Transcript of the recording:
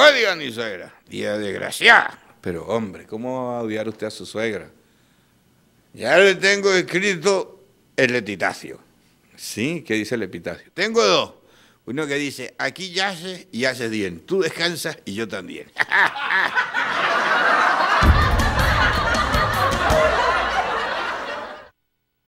Oiga a mi suegra. Día gracia. Pero hombre, ¿cómo va a odiar usted a su suegra? Ya le tengo escrito el epitafio. ¿Sí? ¿Qué dice el epitafio? Tengo dos. Uno que dice, aquí yace y hace bien. Tú descansas y yo también.